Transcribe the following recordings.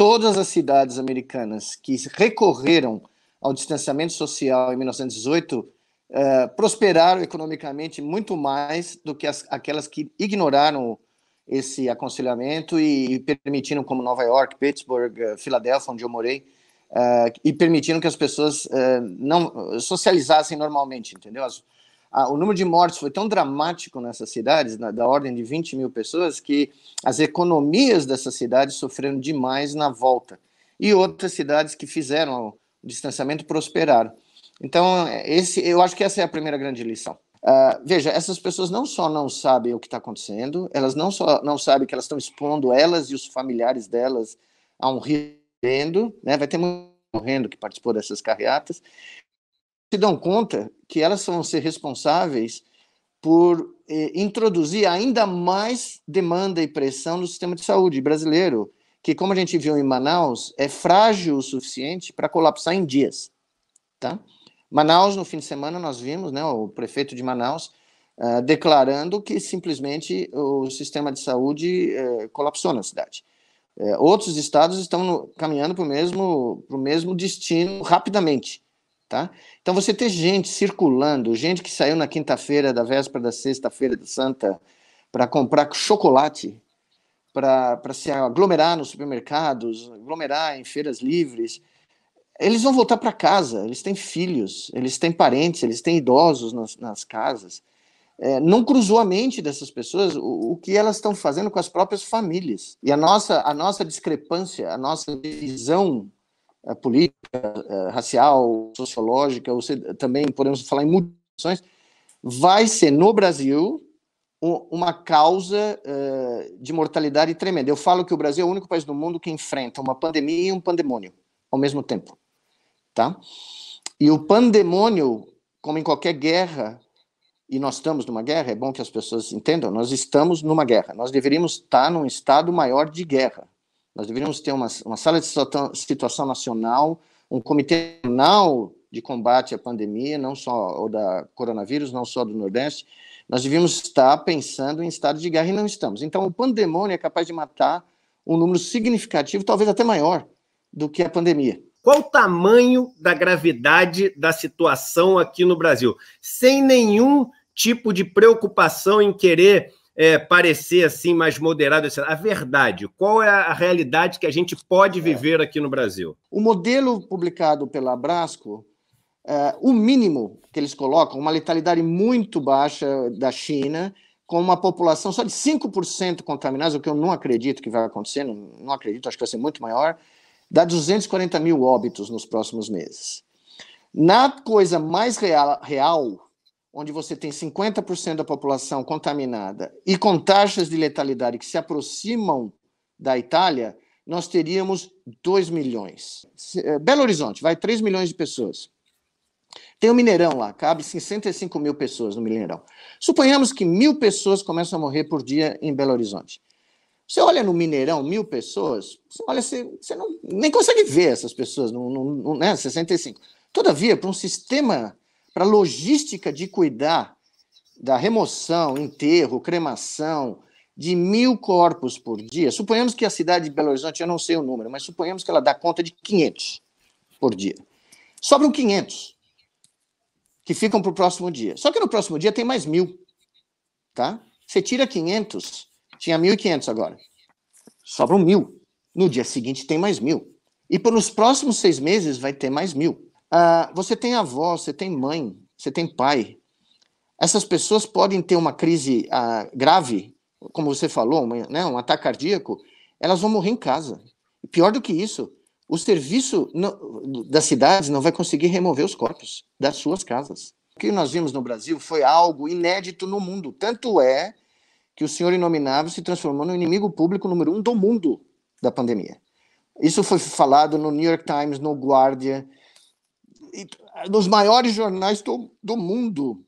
todas as cidades americanas que recorreram ao distanciamento social em 1918 uh, eh, prosperaram economicamente muito mais do que as, aquelas que ignoraram esse aconselhamento e, e, permitiram, como Nova York, Pittsburgh, eh, Filadélfia, onde eu morei, uh, e permitiram que as pessoas uh, não socializassem normalmente, entendeu? As, ah, o número de mortes foi tão dramático nessas cidades, na, da ordem de 20 mil pessoas, que as economias dessas cidades sofreram demais na volta. E outras cidades que fizeram o distanciamento prosperaram. Então, é, esse, eu acho que essa é a primeira grande lição. Uh, veja, essas pessoas não só não sabem o que está acontecendo, elas não só não sabem que elas estão expondo elas e os familiares delas a um risco, né? vai ter muito morrendo que participou dessas carreatas, se dão conta que elas vão ser responsáveis por eh, introduzir ainda mais demanda e pressão no sistema de saúde brasileiro, que, como a gente viu em Manaus, é frágil o suficiente para colapsar em dias. Tá? Manaus, no fim de semana, nós vimos né, o prefeito de Manaus uh, declarando que simplesmente o sistema de saúde uh, colapsou na cidade. Uh, outros estados estão no, caminhando para o mesmo, mesmo destino rapidamente tá? Então você ter gente circulando, gente que saiu na quinta-feira, da véspera da sexta-feira de Santa, para comprar chocolate, para se aglomerar nos supermercados, aglomerar em feiras livres, eles vão voltar para casa, eles têm filhos, eles têm parentes, eles têm idosos nas, nas casas. É, não cruzou a mente dessas pessoas o, o que elas estão fazendo com as próprias famílias. E a nossa, a nossa discrepância, a nossa visão eh, política, eh, racial, sociológica, ou também podemos falar em mutações, vai ser no Brasil uma causa eh, de mortalidade tremenda. Eu falo que o Brasil é o único país do mundo que enfrenta uma pandemia e um pandemônio ao mesmo tempo, tá? E o pandemônio, como em qualquer guerra, e nós estamos numa guerra, é bom que as pessoas entendam, nós estamos numa guerra. Nós deveríamos estar num estado maior de guerra, nós deveríamos ter uma, uma sala de situação nacional, um comitê nacional de combate à pandemia, não só o da coronavírus, não só do Nordeste. Nós devíamos estar pensando em estado de guerra e não estamos. Então, o pandemônio é capaz de matar um número significativo, talvez até maior, do que a pandemia. Qual o tamanho da gravidade da situação aqui no Brasil? Sem nenhum tipo de preocupação em querer é, parecer assim mais moderado. A verdade, qual é a realidade que a gente pode é. viver aqui no Brasil? O modelo publicado pela Brasco, é, o mínimo que eles colocam, uma letalidade muito baixa da China, com uma população só de 5% contaminados, o que eu não acredito que vai acontecer, não, não acredito, acho que vai ser muito maior, dá 240 mil óbitos nos próximos meses. Na coisa mais real, real onde você tem 50% da população contaminada e com taxas de letalidade que se aproximam da Itália, nós teríamos 2 milhões. Eh, Belo Horizonte, vai 3 milhões de pessoas. Tem o Mineirão lá, cabe 65 mil pessoas no Mineirão. Suponhamos que mil pessoas começam a morrer por dia em Belo Horizonte. Você olha no Mineirão, mil pessoas, você olha, você, você não, nem consegue ver essas pessoas, não, não, não, né, 65. Todavia, para um sistema para a logística de cuidar da remoção, enterro, cremação de mil corpos por dia, suponhamos que a cidade de Belo Horizonte, eu não sei o número, mas suponhamos que ela dá conta de 500 por dia. Sobram 500 que ficam para o próximo dia. Só que no próximo dia tem mais mil, tá? Você tira 500, tinha 1.500 agora. Sobram mil. No dia seguinte tem mais mil. E nos próximos seis meses vai ter mais mil. Uh, você tem avó, você tem mãe, você tem pai. Essas pessoas podem ter uma crise uh, grave, como você falou, uma, né, um ataque cardíaco, elas vão morrer em casa. E pior do que isso, o serviço não, das cidades não vai conseguir remover os corpos das suas casas. O que nós vimos no Brasil foi algo inédito no mundo. Tanto é que o senhor inominável se transformou no inimigo público número um do mundo da pandemia. Isso foi falado no New York Times, no Guardian, ah, nos maiores jornais do, do mundo.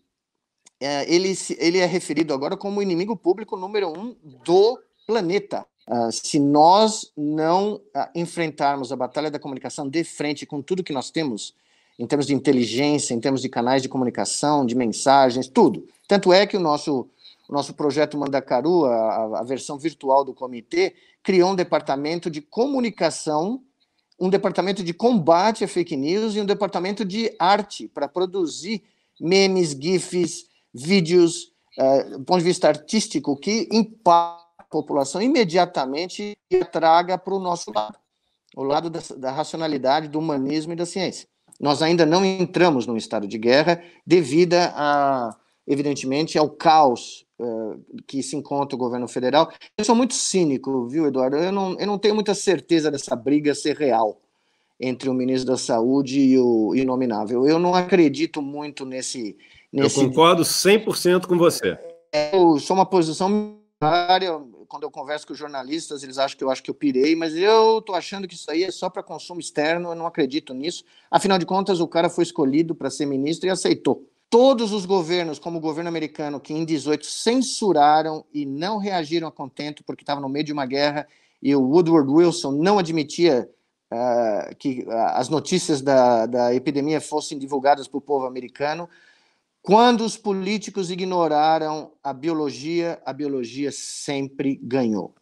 É, ele, ele é referido agora como o inimigo público número um do planeta. Uh, se nós não uh, enfrentarmos a batalha da comunicação de frente com tudo que nós temos, em termos de inteligência, em termos de canais de comunicação, de mensagens, tudo. Tanto é que o nosso, o nosso projeto Mandacaru, a, a versão virtual do comitê, criou um departamento de comunicação um departamento de combate a fake news e um departamento de arte para produzir memes, GIFs, vídeos, uh, do ponto de vista artístico, que impacta a população imediatamente e traga para o nosso lado, o lado da, da racionalidade, do humanismo e da ciência. Nós ainda não entramos num estado de guerra devido a, evidentemente, ao caos que se encontra o governo federal. Eu sou muito cínico, viu, Eduardo? Eu não, eu não tenho muita certeza dessa briga ser real entre o ministro da Saúde e o inominável. Eu não acredito muito nesse. nesse... Eu concordo 100% com você. É, eu sou uma posição área. Quando eu converso com jornalistas, eles acham que eu acho que eu pirei, mas eu estou achando que isso aí é só para consumo externo. Eu não acredito nisso. Afinal de contas, o cara foi escolhido para ser ministro e aceitou todos os governos, como o governo americano, que em 18 censuraram e não reagiram a contento porque estava no meio de uma guerra e o Woodward Wilson não admitia uh, que uh, as notícias da, da epidemia fossem divulgadas para o povo americano. Quando os políticos ignoraram a biologia, a biologia sempre ganhou.